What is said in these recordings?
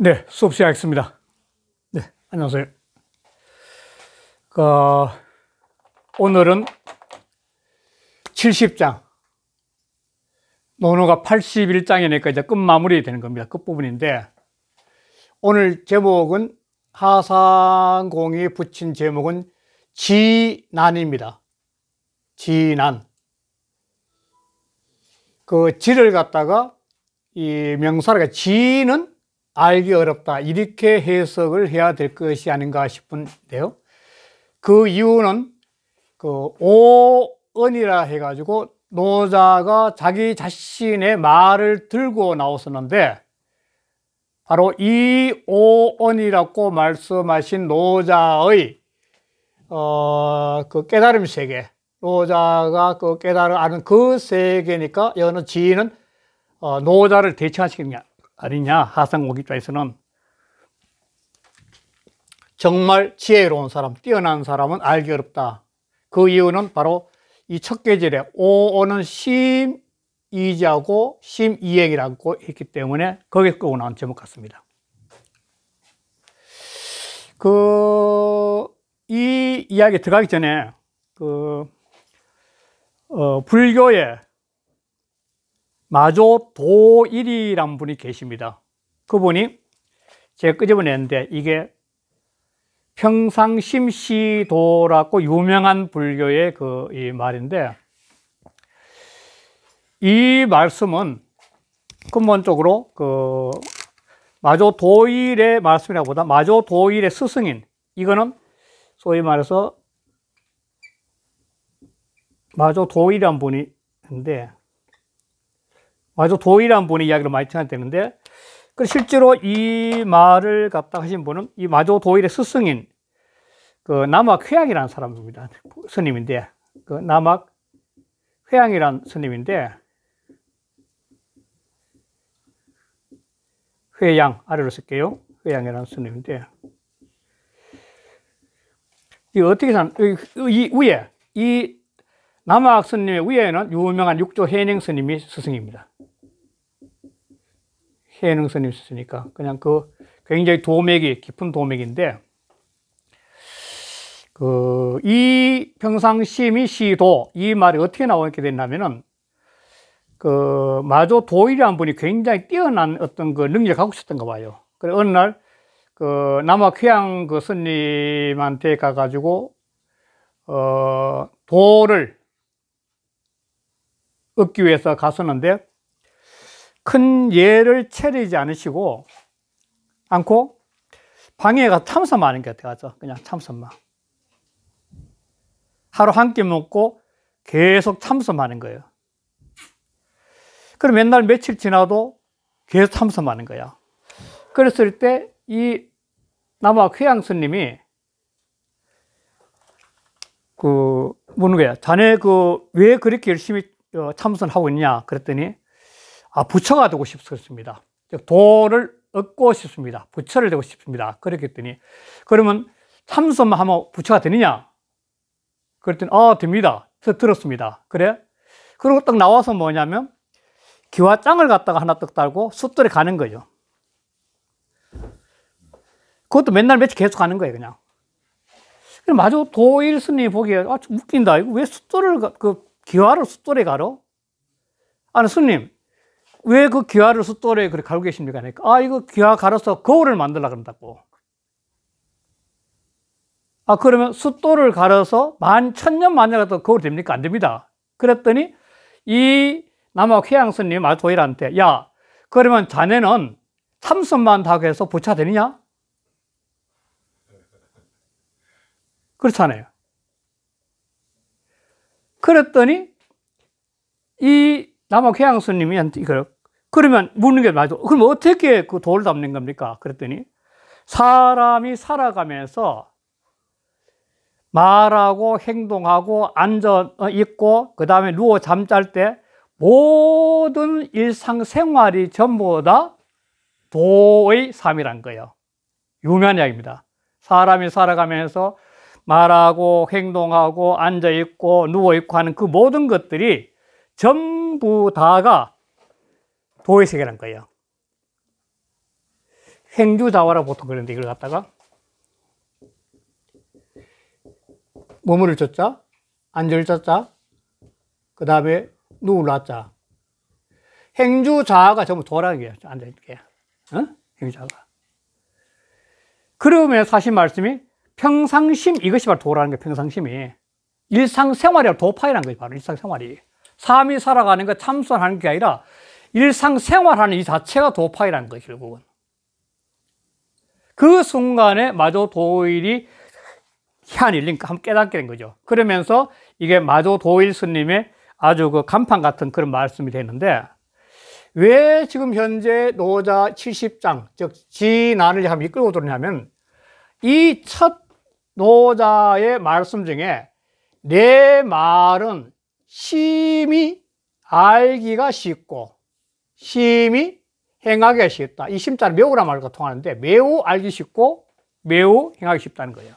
네, 수업 시작하겠습니다. 네, 안녕하세요. 그, 오늘은 70장. 논어가 81장이니까 이제 끝 마무리 되는 겁니다. 끝부분인데, 오늘 제목은, 하상공이 붙인 제목은 지난입니다. 지난. 그 지를 갖다가 이 명사를, 그러니까 지는 알기 어렵다 이렇게 해석을 해야 될 것이 아닌가 싶은데요. 그 이유는 그 오언이라 해가지고 노자가 자기 자신의 말을 들고 나왔었는데 바로 이 오언이라고 말씀하신 노자의 어, 그 깨달음 세계 노자가 그 깨달을 아는 그 세계니까 여는 지인은 어, 노자를 대체하시느 아니냐 하상국 입장에서는 정말 지혜로운 사람, 뛰어난 사람은 알기 어렵다. 그 이유는 바로 이 첫 계절에 오오는 심이자고 심이액이라고 했기 때문에 거기에 끄고 나온 제목 같습니다. 그, 이 이야기 들어가기 전에, 그, 어, 불교의 마조 도일이란 분이 계십니다. 그분이 제가 끄집어냈는데 이게 평상심시도라고 유명한 불교의 그 이 말인데 이 말씀은 근본적으로 그 마조 도일의 말씀이라보다 마조 도일의 스승인 이거는 소위 말해서 마조 도일이란 분이 있는데 아주 도일한 분의 이야기를 많이 전할 때는데 그 실제로 이 말을 갖다 하신 분은 이 마조 도일의 스승인 그 남학 회양이라는 사람입니다. 스님인데 그 남학 회양이란 스님인데 회양 아래로 쓸게요. 회양이라는 스님인데 이 어떻게 산? 이, 이 위에 이 남학 스님의 위에는 유명한 육조 해닝 스님이 스승입니다. 해능선이 있으니까 었 그냥 그 굉장히 도맥이 깊은 도맥인데 그이 평상시미 시도 이 말이 어떻게 나오게 됐냐면은 그 마조 도일이라 분이 굉장히 뛰어난 어떤 그 능력을 갖고 있었던가 봐요. 그래 어느 날 그남아 회양 그 스님한테 그 가가지고 어 도를 얻기 위해서 갔었는데 큰 예를 차리지 않으시고 않고 방해가 참선만 하는 것 같아요. 그냥 참선만. 하루 한 끼 먹고 계속 참선하는 거예요. 그럼 맨날 며칠 지나도 계속 참선하는 거야. 그랬을 때 이 남아 회양 스님이 그 묻는 거야. 자네 그 왜 그렇게 열심히 어, 참선하고 있냐? 그랬더니 아, 부처가 되고 싶었습니다. 즉 도를 얻고 싶습니다. 부처를 되고 싶습니다. 그랬더니 그러면 참선만 하면 부처가 되느냐? 그랬더니 아 됩니다. 들었습니다. 그래? 그리고 딱 나와서 뭐냐면 기와장을 갖다가 하나 떡 달고 숲돌에 가는 거죠. 그것도 맨날 며칠 계속 가는 거예요, 그냥. 그래 마저 도일 스님 보기에, 아, 웃긴다. 이거 왜 숫돌을, 그, 기와를 숫돌에 가러? 아니, 스님, 왜그 귀화를 숫돌에 그렇게 갈고 계십니까? 하니까 그러니까, 아 이거 귀화 갈아서 거울을 만들라 그런다고. 아 그러면 숫돌을 갈아서 만 천년 만에 가도 거울 됩니까? 안 됩니다. 그랬더니 이 남학 회양스님 아토일한테 야 그러면 자네는 참선만 다 해서 부처 되느냐? 그렇잖아요. 그랬더니 이 남학회양 스님이한테 이걸 그러면 묻는 게 맞죠. 그럼 어떻게 그돌를 담는 겁니까? 그랬더니 사람이 살아가면서 말하고 행동하고 앉아 있고 그 다음에 누워 잠잘 때 모든 일상생활이 전부 다 도의 삶이란 거예요. 유명한 이야기입니다. 사람이 살아가면서 말하고 행동하고 앉아 있고 누워 있고 하는 그 모든 것들이 전부 전부 다가 도의 세계란 거예요. 행주자화라 보통 그러는데 이걸 갖다가 머무를 쳤자, 앉을 쳤자, 그 다음에 누울 놨자. 행주자가 전부 도라기예요. 앉아있게. 어? 행주자가. 그러면 사실 말씀이 평상심, 이것이 바로 도라는 게 평상심이. 일상생활이 도파이라는 거지, 바로 일상생활이. 삶이 살아가는 거 참선하는 게 아니라 일상생활하는 이 자체가 도파이라는 거예요, 결국은. 그 순간에 마저 도일이 희한일링 한번 깨닫게 된 거죠. 그러면서 이게 마조 도일 스님의 아주 그 간판 같은 그런 말씀이 되는데 왜 지금 현재 노자 70장 즉 지난을 한번 이끌고 들었냐면 이 첫 노자의 말씀 중에 내 말은 심히 알기가 쉽고 심히 행하기가 쉽다. 이 심자는 매우란 말과 통하는데 매우 알기 쉽고 매우 행하기 쉽다는 거예요.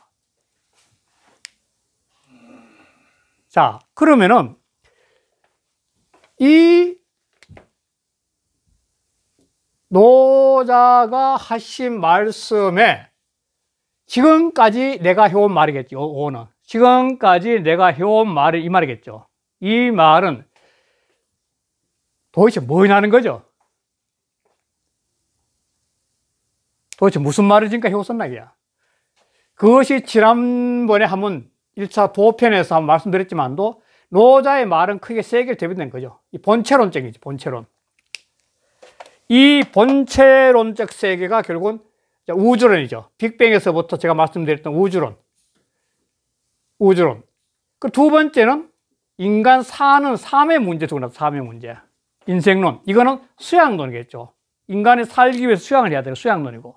자, 그러면은 이 노자가 하신 말씀에 지금까지 내가 해온 말이겠죠. 오는 지금까지 내가 해온 말이 이 말이겠죠. 이 말은 도대체 뭐냐는 거죠? 도대체 무슨 말을 지금까지 해고 썼나이야? 그것이 지난번에 한번 1차 도편에서 한번 말씀드렸지만도 노자의 말은 크게 세 개로 대비된 거죠. 이 본체론적이죠, 본체론. 이 본체론적 세계가 결국은 우주론이죠. 빅뱅에서부터 제가 말씀드렸던 우주론. 우주론. 그 두 번째는 인간 사는 삶의 문제 두고 나서 삶의 문제. 인생론. 이거는 수양론이겠죠. 인간이 살기 위해서 수양을 해야 되는 수양론이고.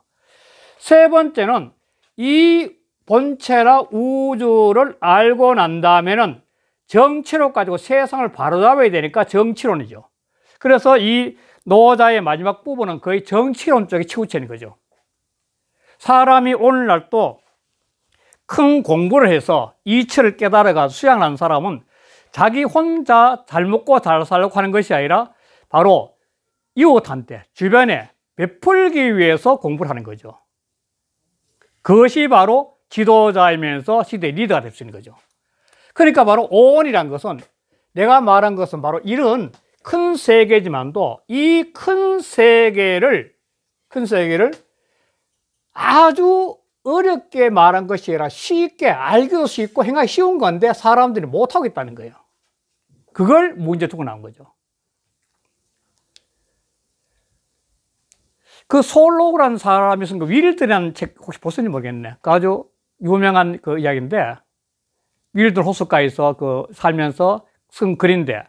세 번째는 이 본체라 우주를 알고 난 다음에는 정치론 가지고 세상을 바로잡아야 되니까 정치론이죠. 그래서 이 노자의 마지막 부분은 거의 정치론 쪽에 치우치는 거죠. 사람이 오늘날 또 큰 공부를 해서 이치를 깨달아가 수양하 사람은 자기 혼자 잘 먹고 잘 살려고 하는 것이 아니라 바로 이웃한테 주변에 베풀기 위해서 공부를 하는 거죠. 그것이 바로 지도자이면서 시대 리더가 될 수 있는 거죠. 그러니까 바로 오온이란 것은 내가 말한 것은 바로 이런 큰 세계지만도 이 큰 세계를 큰 세계를 아주 어렵게 말한 것이 아니라 쉽게 알기도 쉽고 행하기 쉬운 건데 사람들이 못하고 있다는 거예요. 그걸 문제 두고 나온 거죠. 그 솔로우라는 사람이 쓴 그 윌드라는 책 혹시 보셨는지 모르겠네. 그 아주 유명한 그 이야기인데 윌드 호숫가에서 그 살면서 쓴 글인데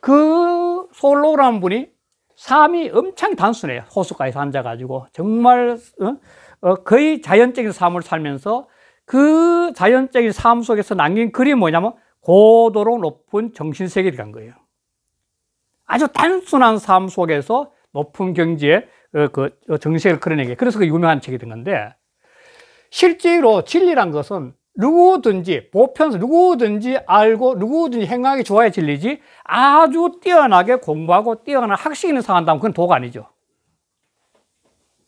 그 솔로우라는 분이 삶이 엄청 단순해요. 호숫가에서 앉아가지고 정말 어? 어, 거의 자연적인 삶을 살면서 그 자연적인 삶 속에서 남긴 글이 뭐냐면 고도로 높은 정신세계를 간 거예요. 아주 단순한 삶 속에서 높은 경지의 어, 그 어, 정신세계를 끌어내게. 그래서 그 유명한 책이 된 건데, 실제로 진리란 것은 누구든지, 보편서 누구든지 알고 누구든지 행하기 좋아야 진리지 아주 뛰어나게 공부하고 뛰어난 학식인을 상한다면 그건 도가 아니죠.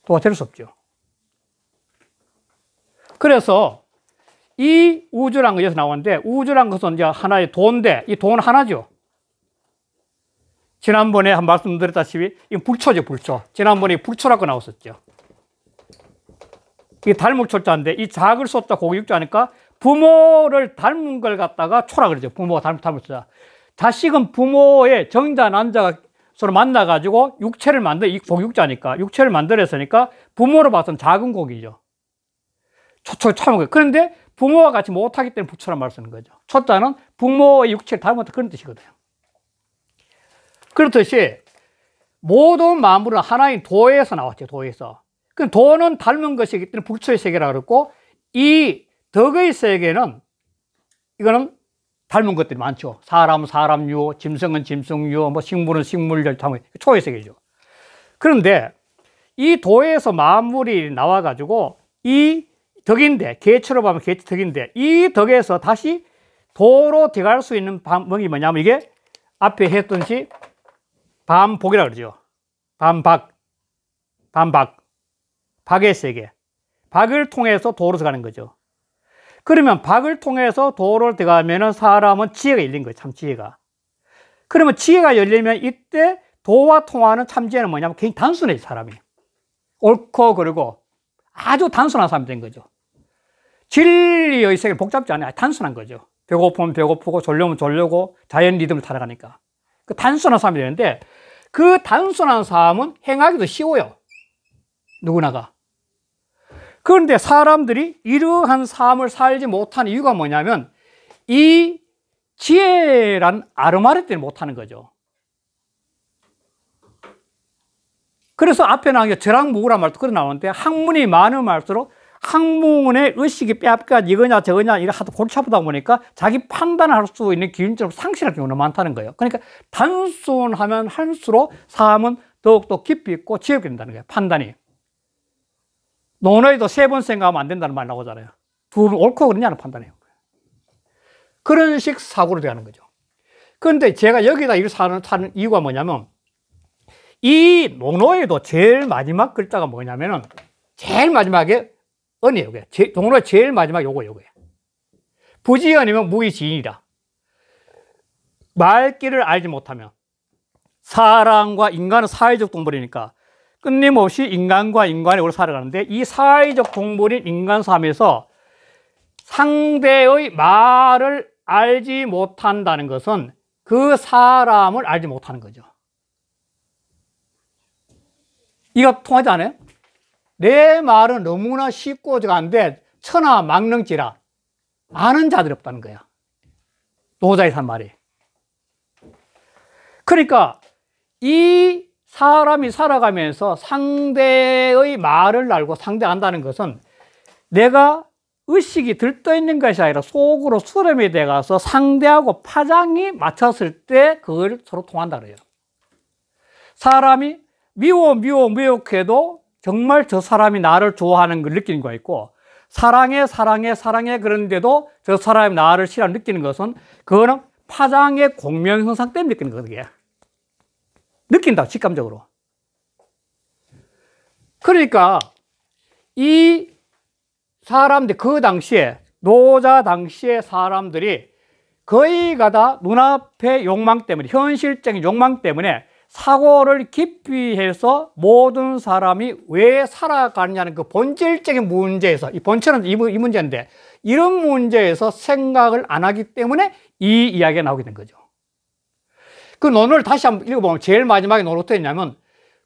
도가 될 수 없죠. 그래서 이 우주란 것에서 나오는데 우주란 것은 이제 하나의 돈인데 이 돈 하나죠. 지난번에 한 말씀드렸다시피 이 불초죠 불초. 지난번에 불초라고 나왔었죠. 이 닮을 초자인데 이 작을 쏟자 고육자니까 부모를 닮은 걸 갖다가 초라 그러죠. 부모가 닮, 닮을 초자. 자식은 부모의 정자 난자가 서로 만나가지고 육체를 만들 이 고육자니까 육체를 만들었으니까 부모로 봐서는 작은 고기죠. 초초 참은 거. 그, 그런데 부모와 같이 못하기 때문에 부처란 말을 쓰는 거죠. 초자는 부모의 육체를 닮았다 그런 뜻이거든요. 그렇듯이 모든 만물은 하나의 도에서 나왔죠. 도에서. 그 도는 닮은 것이기 때문에 부처의 세계라 고 그랬고 이 덕의 세계는 이거는 닮은 것들이 많죠. 사람 사람유, 짐승은 짐승유, 뭐 식물은 식물들 닮 초의 세계죠. 그런데 이 도에서 마물이 나와 가지고 이 덕인데 개처럼하면 개체 덕인데 이 덕에서 다시 도로 들어갈 수 있는 방법이 뭐냐면 이게 앞에 했던시 반복이라 그러죠. 반박, 반박, 박의 세계. 박을 통해서 도로 들어가는 거죠. 그러면 박을 통해서 도로를 들어가면 사람은 지혜가 열린 거예요. 참 지혜가. 그러면 지혜가 열리면 이때 도와 통하는 참지혜는 뭐냐면 굉장히 단순해요. 사람이. 옳고 그러고 아주 단순한 사람이 된 거죠. 진리의 세계는 복잡지 않아요. 단순한 거죠. 배고프면 배고프고 졸려면 졸려고 자연 리듬을 따라가니까. 그 단순한 삶이 되는데 그 단순한 삶은 행하기도 쉬워요. 누구나가. 그런데 사람들이 이러한 삶을 살지 못한 이유가 뭐냐면 이 지혜란 아르마리 때문에 못하는 거죠. 그래서 앞에 나온 게절랑무구란 말도 그래 나오는데 학문이 많은 말수록 학문의 의식이 빼앗겨 까지 이거냐 저거냐 이거 하도 골치 아프다 보니까 자기 판단할 수 있는 기준점을 상실할 경우가 많다는 거예요. 그러니까 단순하면 할수록 사람은 더욱더 깊이 있고 지혜롭게 된다는 거예요. 판단이. 논어에도 세 번 생각하면 안 된다는 말 나오잖아요. 두 번 옳고 그러냐는 판단이에요. 그런 식 사고로 되는 거죠. 그런데 제가 여기다 이걸 사는, 사는 이유가 뭐냐면 이 논어에도 제일 마지막 글자가 뭐냐면은 제일 마지막에 언이 요게. 동그 제일 마지막 요거 요거야. 부지언이면 무의지인이다. 말귀를 알지 못하면 사람과 인간은 사회적 동물이니까 끊임없이 인간과 인간의 오래 살아가는데 이 사회적 동물인 인간 삶에서 상대의 말을 알지 못한다는 것은 그 사람을 알지 못하는 거죠. 이거 통하지 않아요? 내 말은 너무나 쉽고 저간데 천하 망령지라 아는 자들이 없다는 거야. 노자의 산 말이. 그러니까 이 사람이 살아가면서 상대의 말을 알고 상대한다는 것은 내가 의식이 들떠 있는 것이 아니라 속으로 수렴이 돼가서 상대하고 파장이 맞췄을 때 그걸 서로 통한다 그래요. 사람이 미워 미워 미혹해도 정말 저 사람이 나를 좋아하는 걸 느끼는 거 있고 사랑해 사랑해 사랑해 그런데도 저 사람이 나를 싫어 느끼는 것은 그거는 파장의 공명 현상 때문에 느끼는 거예요. 느낀다 직감적으로. 그러니까 이 사람들 그 당시에 노자 당시의 사람들이 거의 가다 눈앞의 욕망 때문에 현실적인 욕망 때문에 사고를 기피해서 모든 사람이 왜 살아가느냐는 그 본질적인 문제에서 이 본체는 이, 이 문제인데 이런 문제에서 생각을 안 하기 때문에 이 이야기가 나오게 된 거죠. 그 논을 다시 한번 읽어보면 제일 마지막에 논 어떻게 했냐면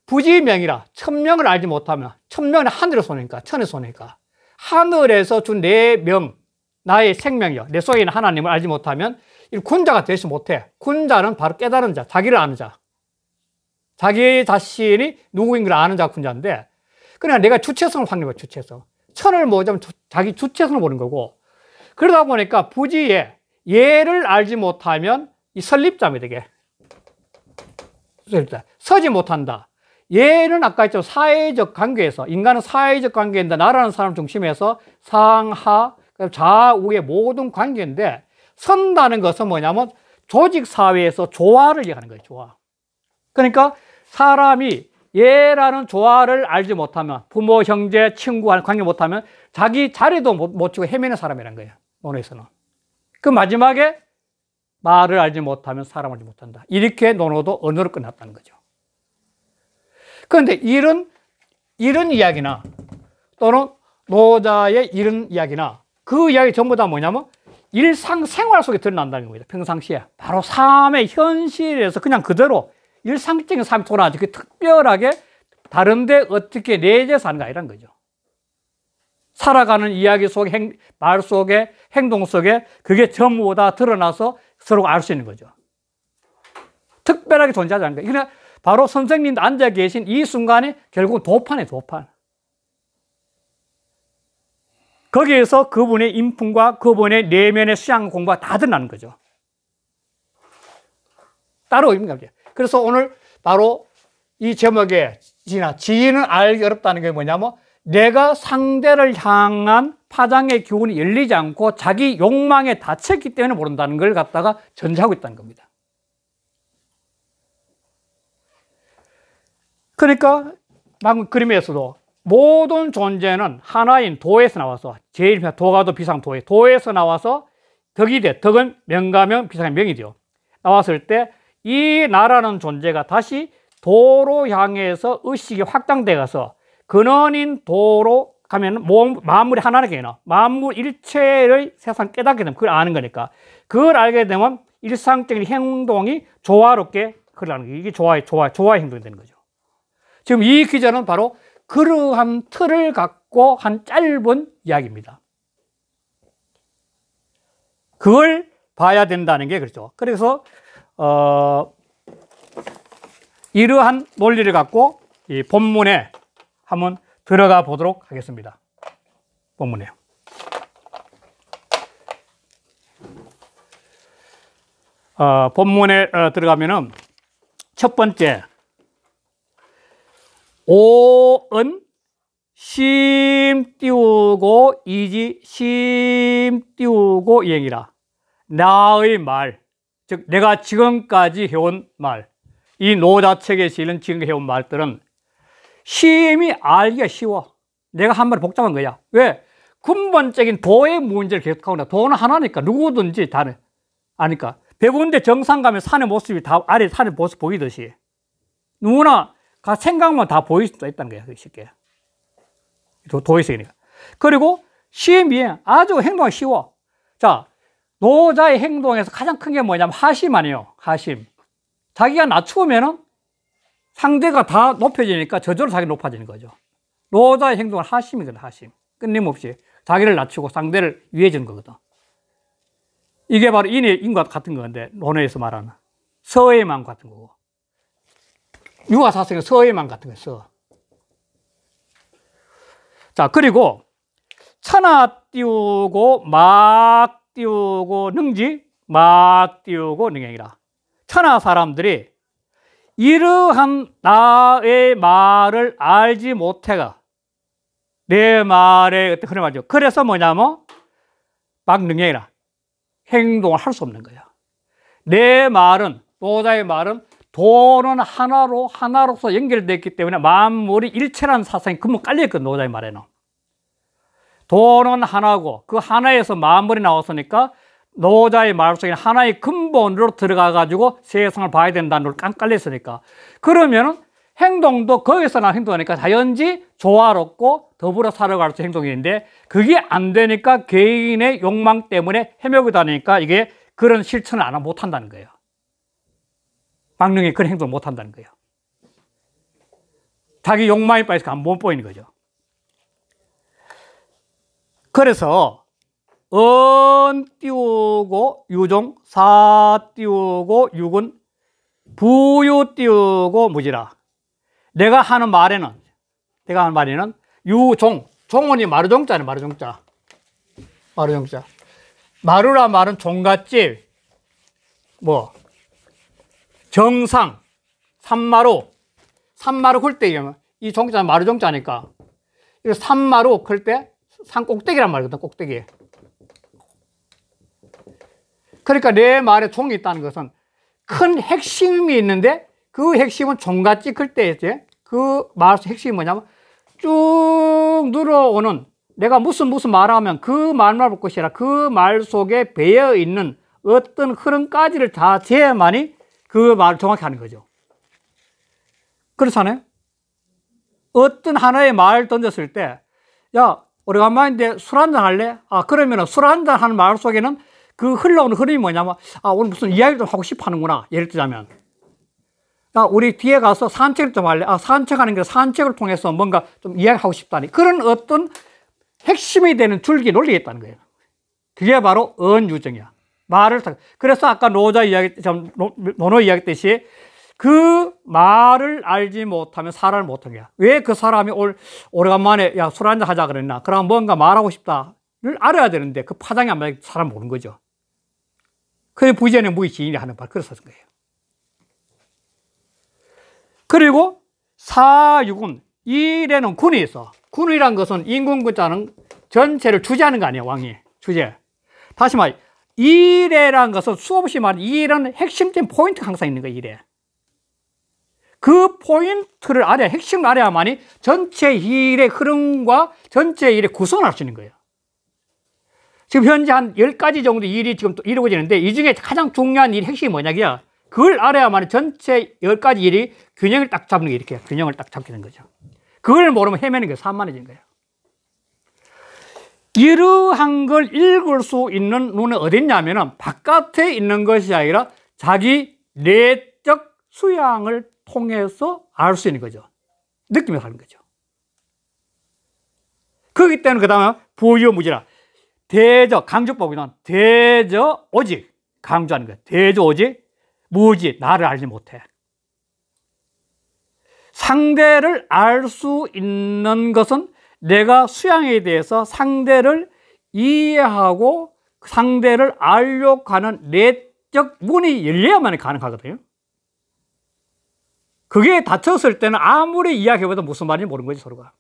부지명이라 천명을 알지 못하면 천명은 하늘의 손이니까 천의 손이니까 하늘에서 준 내명 네 나의 생명이요 내 속에 있는 하나님을 알지 못하면 군자가 되지 못해 군자는 바로 깨달은 자 자기를 아는 자 자기 자신이 누구인 걸 아는 작품자인데 그냥 내가 주체성을 확인해 주체성. 천을 모자면 자기 주체성을 보는 거고 그러다 보니까 부지에 얘를 알지 못하면 이 설립자입니다, 게 서지 못한다. 얘는 아까 했죠. 사회적 관계에서, 인간은 사회적 관계인데, 나라는 사람 중심에서 상하, 좌우의 모든 관계인데, 선다는 것은 뭐냐면, 조직 사회에서 조화를 얘기하는 거예요, 조화. 그러니까, 사람이 예라는 조화를 알지 못하면 부모, 형제, 친구 와 관계 못하면 자기 자리도 못, 못 주고 헤매는 사람이란 거예요. 논어에서는. 그 마지막에 말을 알지 못하면 사람을 알지 못한다. 이렇게 논어도 언어로 끝났다는 거죠. 그런데 이런 이런 이야기나 또는 노자의 이런 이야기나 그 이야기 전부 다 뭐냐면 일상생활 속에 드러난다는 겁니다. 평상시에 바로 삶의 현실에서 그냥 그대로 일상적인 삶 돌아가죠. 그 특별하게 다른데 어떻게 내재해서 하는가 이런 거죠. 살아가는 이야기 속에, 행, 말 속에, 행동 속에 그게 전부 다 드러나서 서로알 수 있는 거죠. 특별하게 존재하지 않는 거예요. 바로 선생님 앉아 계신 이 순간이 결국 도판에 도판. 거기에서 그분의 인품과 그분의 내면의 수양 공부가 다 드러나는 거죠. 따로 의미가 없죠. 그래서 오늘 바로 이 제목에 지나 지인은 알기 어렵다는 게 뭐냐면 내가 상대를 향한 파장의 기운이 열리지 않고 자기 욕망에 닫혔기 때문에 모른다는 걸 갖다가 전제하고 있다는 겁니다. 그러니까 방금 그림에서도 모든 존재는 하나인 도에서 나와서 제일 도가도 비상 도에 도에서 나와서 덕이 돼 덕은 명가면 비상명이 돼요. 나왔을 때이 나라는 존재가 다시 도로 향해서 의식이 확장돼 가서 근원인 도로 가면 만물이 하나는게나 만물 일체의 세상 깨닫게 되면 그걸 아는 거니까 그걸 알게 되면 일상적인 행동이 조화롭게 그러는거 이게 조화의 조화 조화의 행동이 되는 거죠. 지금 이 기자는 바로 그러한 틀을 갖고 한 짧은 이야기입니다. 그걸 봐야 된다는 게 그렇죠. 그래서 어, 이러한 논리를 갖고 이 본문에 한번 들어가 보도록 하겠습니다. 본문에. 어, 본문에 어, 들어가면은 첫 번째 오은 심 띄우고 이지 심 띄우고 이행이라 나의 말즉 내가 지금까지 해온 말, 이 노자책에 이은 지금 해온 말들은 시임이 알기가 쉬워. 내가 한 말이 복잡한 거야. 왜? 근본적인 도의 문제를 계속하고 나 도는 하나니까 누구든지 다 아니까. 배부른데 정상 가면 산의 모습이 다 아래 산의 모습 보이듯이 누구나 가 생각만 다 보일 수 있다는 거야. 쉽게. 도의색이니까. 그리고 시험 아주 행동하기 쉬워. 자, 노자의 행동에서 가장 큰 게 뭐냐면 하심 아니에요. 하심. 자기가 낮추면은 상대가 다 높여지니까 저절로 자기 가 높아지는 거죠. 노자의 행동은 하심이거든, 하심. 끊임없이 자기를 낮추고 상대를 위해주는 거거든. 이게 바로 인의 인과 같은 건데, 논어에서 말하는. 서의망 같은 거고. 유아사성의 서의망 같은 거, 서. 자, 그리고 차나 띄우고 막 띄우고 능지 막 띄우고 능행이라. 천하 사람들이 이러한 나의 말을 알지 못해가 내 말에 어떤 흐름 죠 그래서 뭐냐면 막 능행이라. 행동을 할 수 없는 거야. 내 말은 노자의 말은 도는 하나로 하나로서 연결됐기 때문에 만물이 일체라는 사상이 금방 깔려있거든 노자의 말에는 돈은 하나고 그 하나에서 만물이 나왔으니까 노자의 말 속에 하나의 근본으로 들어가 가지고 세상을 봐야 된다는 걸 깜깔렸으니까 깜그러면 행동도 거기서 나 행동하니까 자연지 조화롭고 더불어 살아갈 수 있는 행동인데 그게 안 되니까 개인의 욕망 때문에 헤매고 다니니까 이게 그런 실천을 안못 한다는 거예요. 망령이 그런 행동을 못 한다는 거예요. 자기 욕망에 빠져서 못 보이는 거죠. 그래서 은 띄우고 유종 사 띄우고 육은 부유 띄우고 무지라 내가 하는 말에는 내가 하는 말에는 유종 종원이 마루종자네 마루종자 마루종자 마루라 말은 종같지뭐 정상 산마루 산마루 클때 이 종자 는 마루종자니까 이 산마루 클때 산 꼭대기란 말이거든, 꼭대기. 그러니까 내 말에 종이 있다는 것은 큰 핵심이 있는데 그 핵심은 종가 찍을 때 이제 그말 핵심이 뭐냐면 쭉 늘어오는 내가 무슨 무슨 말하면 그 말만 볼 것이라 그 말 속에 배어 있는 어떤 흐름까지를 다제야만이그 말을 정확히 하는 거죠. 그렇잖아요? 어떤 하나의 말을 던졌을 때, 야, 오래간만인데 술 한잔 할래? 아, 그러면 술 한잔 하는 마 속에는 그 흘러오는 흐름이 뭐냐면, 아, 오늘 무슨 이야기 좀 하고 싶어 하는구나. 예를 들자면. 나 아, 우리 뒤에 가서 산책을 좀 할래? 아, 산책하는 게 산책을 통해서 뭔가 좀 이야기하고 싶다니. 그런 어떤 핵심이 되는 줄기 논리가 있다는 거예요. 그게 바로 언유정이야. 말을, 그래서 아까 노자 이야기, 노노 이야기 했듯이 그 말을 알지 못하면 사람을 못한 거야. 왜 그 사람이 올, 오래간만에 야, 술 한잔 하자 그랬나? 그럼 뭔가 말하고 싶다를 알아야 되는데 그 파장이 안맞 사람 모르는 거죠. 그래 부지한 무의 지인이 하는 말. 그래서 쓴 거예요. 그리고 사유군, 이래는 군이 있 군이란 것은 인군 군자는 전체를 주재하는 거 아니야, 왕이. 주재. 다시 말해, 이래란 것은 수없이 말하 이래는 핵심적인 포인트가 항상 있는 거야, 이래. 그 포인트를 알아야, 핵심을 알아야만이 전체 일의 흐름과 전체 일의 구성을 할 수 있는 거예요. 지금 현재 한 10가지 정도 일이 지금 또 이루어지는데 이 중에 가장 중요한 일 핵심이 뭐냐기야. 그걸 알아야만 전체 10가지 일이 균형을 딱 잡는 게 이렇게 균형을 딱 잡게 되는 거죠. 그걸 모르면 헤매는 게 산만해지는 거예요. 이러한 걸 읽을 수 있는 눈은 어딨냐면 바깥에 있는 것이 아니라 자기 내적 수양을 통해서 알 수 있는 거죠. 느낌며 사는 거죠. 그렇기 때문에 그 다음에 부여 무지라. 대저, 강조법이란 대저 오직. 강조하는 거예요. 대저 오직. 무지, 나를 알지 못해. 상대를 알 수 있는 것은 내가 수양에 대해서 상대를 이해하고 상대를 알려고 하는 내적 문이 열려야만 가능하거든요. 그게 다쳤을 때는 아무리 이야기해봐도 무슨 말인지 모르는 거지, 서로가.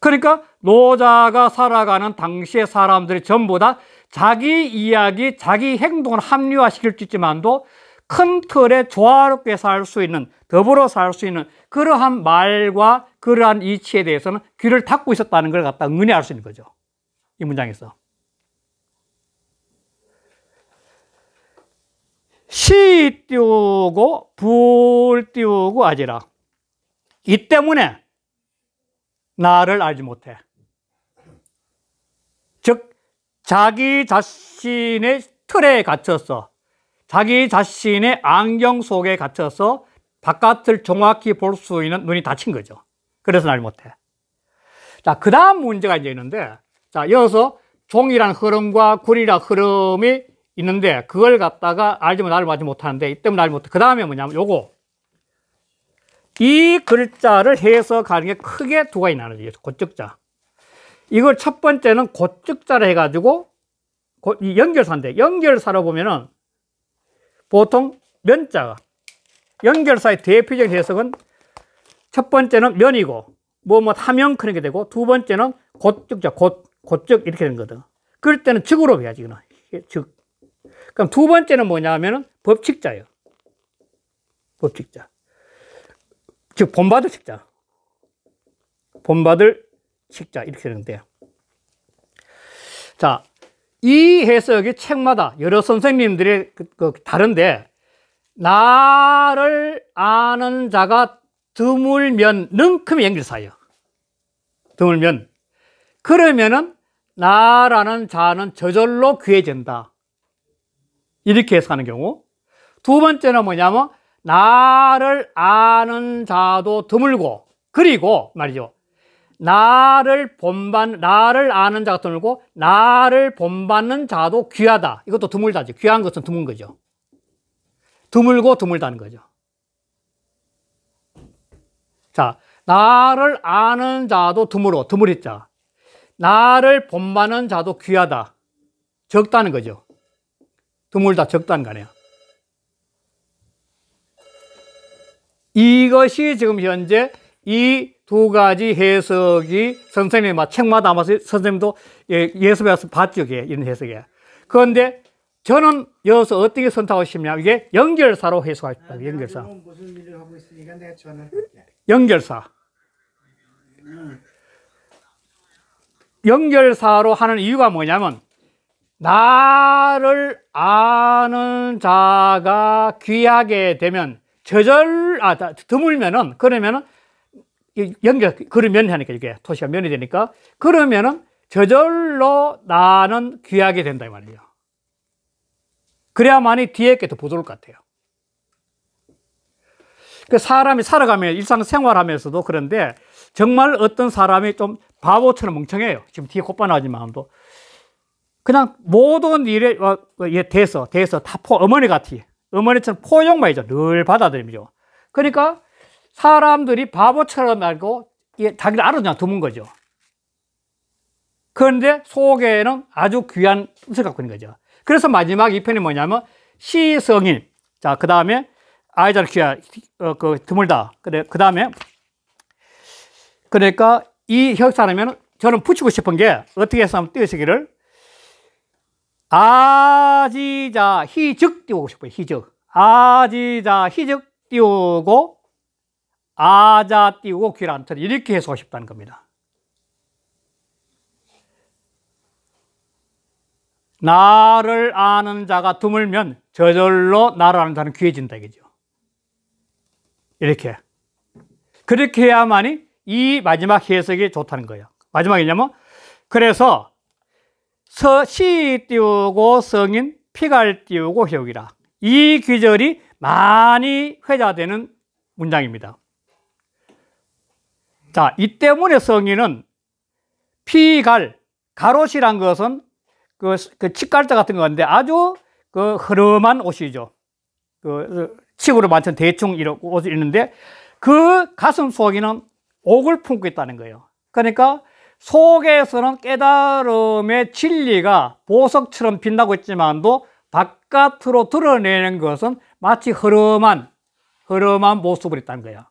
그러니까 노자가 살아가는 당시의 사람들이 전부 다 자기 이야기, 자기 행동을 합리화시킬 수 있지만도 큰 틀에 조화롭게 살 수 있는, 더불어 살 수 있는 그러한 말과 그러한 이치에 대해서는 귀를 닫고 있었다는 걸 갖다 은근히할수 있는 거죠. 이 문장에서. 시 띄우고 불 띄우고 아지라이 때문에 나를 알지 못해. 즉 자기 자신의 틀에 갇혀서 자기 자신의 안경 속에 갇혀서 바깥을 정확히 볼 수 있는 눈이 닫힌 거죠. 그래서 날 못해. 자, 그 다음 문제가 이제 있는데, 자, 이어서 종이란 흐름과 군이란 흐름이 있는데 그걸 갖다가 알지 못 나를 맞지 못하는데 이 때문에 알지 못해. 그 다음에 뭐냐면 요거 이 글자를 해석하는 게 크게 두 가지 나눠져요. 고적자. 이걸 첫 번째는 고적자를 해가지고 연결사인데 연결사로 보면은 보통 면자가 연결사의 대표적인 해석은 첫 번째는 면이고 뭐뭐 타면 뭐 그렇게 되고 두 번째는 곧적자 곧 곧적 이렇게 된 거든. 그럴 때는 즉으로 해야지 그는. 즉 그럼 두 번째는 뭐냐면은 법칙자예요. 법칙자. 즉 본받을 책자. 본받을 책자 이렇게 되는데. 자, 이 해석이 책마다 여러 선생님들의 그, 그, 다른데 나를 아는 자가 드물면 능큼 연결사예요. 드물면 그러면은 나라는 자는 저절로 귀해진다. 이렇게 해서 하는 경우 두 번째는 뭐냐면 나를 아는 자도 드물고 그리고 말이죠 나를 본받 나를 아는 자도 드물고 나를 본받는 자도 귀하다 이것도 드물다죠 귀한 것은 드문 거죠 드물고 드물다는 거죠 자 나를 아는 자도 드물어 드물이 자 나를 본받는 자도 귀하다 적다는 거죠 드물 다적단간이 이것이 지금 현재 이 두 가지 해석이 선생님이 책마다 아마 선생님도 예, 예습해서 봤죠. 이런 해석에. 그런데 저는 여기서 어떻게 선택하고 싶냐. 이게 연결사로 해석하고 싶다. 아, 연결사. 연결사. 연결사로 하는 이유가 뭐냐면 나를 아는 자가 귀하게 되면 저절 아 드물면은 그러면은 연결 그러면 하니까 이게 토시가 면이 되니까 그러면은 저절로 나는 귀하게 된다 이 말이에요. 그래야만이 뒤에 게 더 부드러울 것 같아요. 그 사람이 살아가며 일상생활하면서도 그런데 정말 어떤 사람이 좀 바보처럼 멍청해요. 지금 뒤에 곧바나지 마음도 그냥 모든 일에 어, 예, 대해서, 대해서 다 포, 어머니 같이, 어머니처럼 포용만 이죠. 늘 받아들이죠. 그러니까 사람들이 바보처럼 알고 예, 자기를 알아주냐 두는 거죠. 그런데 속에는 아주 귀한 뜻을 갖고 있는 거죠. 그래서 마지막 이 편이 뭐냐면 시성인. 자, 그 다음에 아이자를 귀하, 어, 그, 드물다. 그래, 그 다음에 그러니까 이 혁사라면 저는 붙이고 싶은 게 어떻게 해서 한번 띄어쓰기를 아지자 희즉 띄우고 싶어요. 희즉. 아지자 희즉 띄우고 아자 띄우고 귀란철 이렇게 해서 싶다는 겁니다. 나를 아는 자가 드물면 저절로 나를 아는 자는 귀해진다 이거죠. 이렇게. 그렇게 해야만이 이 마지막 해석이 좋다는 거예요. 마지막이냐면 그래서 서, 시 띄우고 성인, 피갈 띄우고 효기라이 귀절이 많이 회자되는 문장입니다. 자, 이 때문에 성인은 피갈, 가롯이란 것은 그, 그 치갈자 같은 건데 아주 그 흐름한 옷이죠. 그 치구로 그 만든 대충 이런 옷이 있는데 그 가슴 속에는 옥을 품고 있다는 거예요. 그러니까 속에서는 깨달음의 진리가 보석처럼 빛나고 있지만도 바깥으로 드러내는 것은 마치 허름한 허름한 모습을 있다는 거야.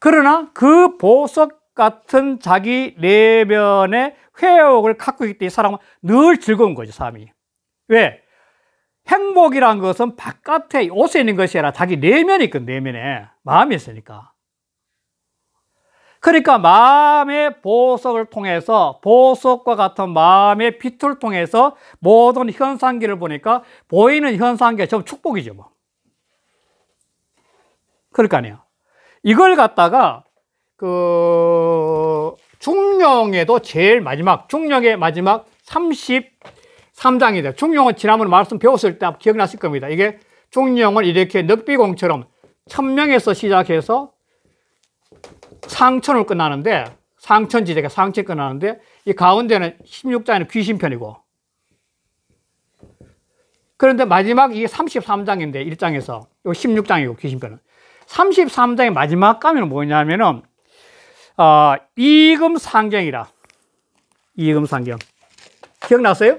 그러나 그 보석 같은 자기 내면의 회욕을 갖고 있기 때문에 사람은 늘 즐거운 거죠, 삶이. 왜? 행복이란 것은 바깥에 옷에 있는 것이 아니라 자기 내면에 있거든, 내면에. 마음에 있으니까. 그러니까 마음의 보석을 통해서 보석과 같은 마음의 빛을 통해서 모든 현상기를 보니까 보이는 현상기가 전 축복이죠 뭐. 그러니까요. 이걸 갖다가 그 중령에도 제일 마지막 중령의 마지막 33장이 돼 중령은 지난번 말씀 배웠을 때 기억났을 겁니다. 이게 중령은 이렇게 늑비공처럼 천명에서 시작해서 상천을 끝나는데 상천지대가 상천 끝나는데 이 가운데는 16장에는 귀신편이고 그런데 마지막 이게 33장인데 1장에서 이 16장이고 귀신편은 33장의 마지막 가면 뭐냐면은 어, 아, 이금상경이라 이금상경 기억나세요?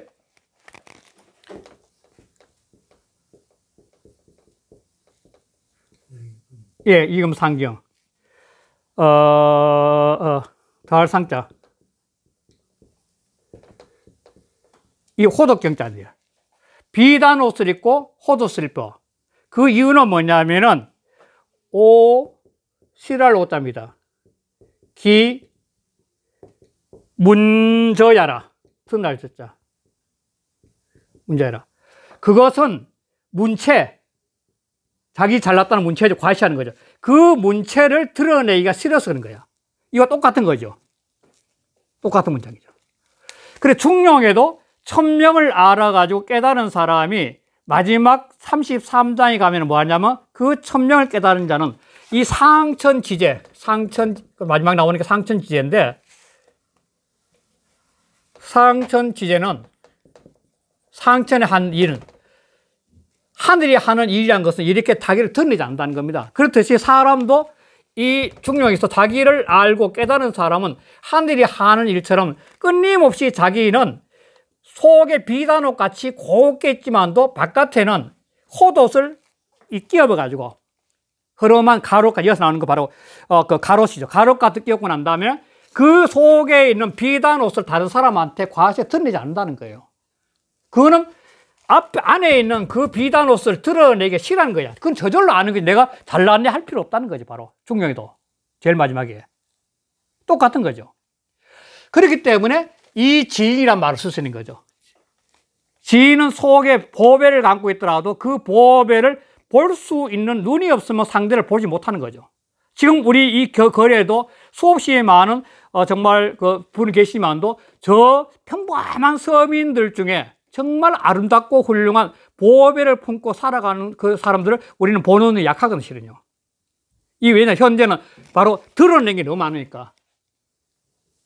예, 이금상경 어, 어, 달 상자. 이 호독경자입니다. 비단 옷을 입고 호옷을 입그 이유는 뭐냐면은 오, 시랄 오자입니다. 기, 문저야라. 뜻날 졌자. 문제라. 그것은 문체, 자기 잘났다는 문체를 과시하는 거죠. 그 문체를 드러내기가 싫어서 그런 거야. 이거 똑같은 거죠. 똑같은 문장이죠. 그래 중용에도 천명을 알아가지고 깨달은 사람이 마지막 33장에 가면 뭐 하냐면 그 천명을 깨달은 자는 이 상천 지제, 상천, 그 마지막 나오니까 상천 지제인데 상천 지제는 상천의 한 일은 하늘이 하는 일이란 것은 이렇게 자기를 드러내지 않는다는 겁니다. 그렇듯이 사람도 이 중요에서 자기를 알고 깨달은 사람은 하늘이 하는 일처럼 끊임없이 자기는 속에 비단옷 같이 곱게 있지만도 바깥에는 헛옷을 끼어버 가지고 흐름한 가로까지 이서 나오는 거 바로 어, 그 가로시죠. 가로까지 끼고 난 다음에 그 속에 있는 비단 옷을 다른 사람한테 과시에 드러내지 않는다는 거예요. 그거는 앞 안에 있는 그 비단옷을 드러내기 싫어하는 거야. 그건 저절로 아는 게 내가 잘났네 할 필요 없다는 거지 바로 중경이도 제일 마지막에 똑같은 거죠. 그렇기 때문에 이 지인이란 말을 쓰시는 거죠. 지인은 속에 보배를 감고 있더라도 그 보배를 볼 수 있는 눈이 없으면 상대를 보지 못하는 거죠. 지금 우리 이거래도 수없이 많은 어, 정말 그 분이 계시만도 저 평범한 서민들 중에 정말 아름답고 훌륭한 보배를 품고 살아가는 그 사람들을 우리는 보는 약하거든요. 이 왜냐 현재는 바로 드러낸 게 너무 많으니까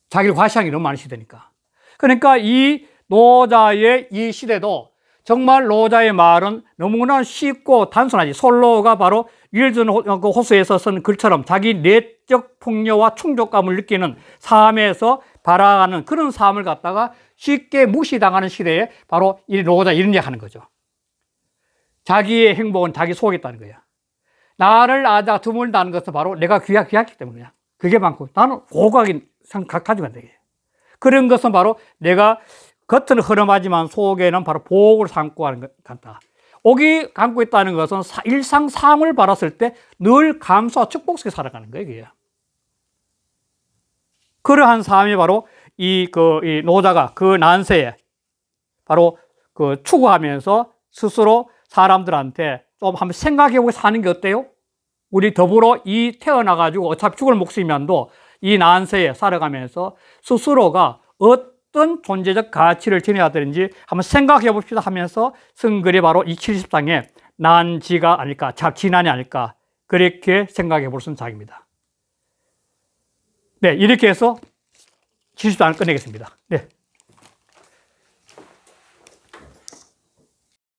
자기를 과시한 게 너무 많으시다니까. 그러니까 이 노자의 이 시대도 정말 노자의 말은 너무나 쉽고 단순하지. 솔로가 바로 윌전 어, 그 호수에서 쓴 글처럼 자기 내적 풍요와 충족감을 느끼는 삶에서 바라는 가 그런 삶을 갖다가 쉽게 무시당하는 시대에 바로 이 노자 고 이런 얘기 하는 거죠. 자기의 행복은 자기 속였다는 거야. 나를 아자 드물다는 것은 바로 내가 귀하, 귀하기 때문이야. 그게 많고 나는 고각인 생각하지 만다 그런 것은 바로 내가 겉은 흐름하지만 속에는 바로 복을 삼고 하는 것 같다. 옥이 감고 있다는 것은 일상 삶을 바랐을 때 늘 감사와 축복 속에 살아가는 거예요. 그러한 사람이 바로 이, 그, 이 노자가 그 난세에 바로 그 추구하면서 스스로 사람들한테 좀 한번 생각해보고 사는 게 어때요? 우리 더불어 이 태어나가지고 어차피 죽을 목숨이면도 이 난세에 살아가면서 스스로가 어떤 존재적 가치를 지내야 되는지 한번 생각해 봅시다 하면서 승글이 바로 이 70장의 난지가 아닐까, 작진난이 아닐까, 그렇게 생각해 볼수 있는 장입니다. 네, 이렇게 해서 74을 꺼내겠습니다. 네.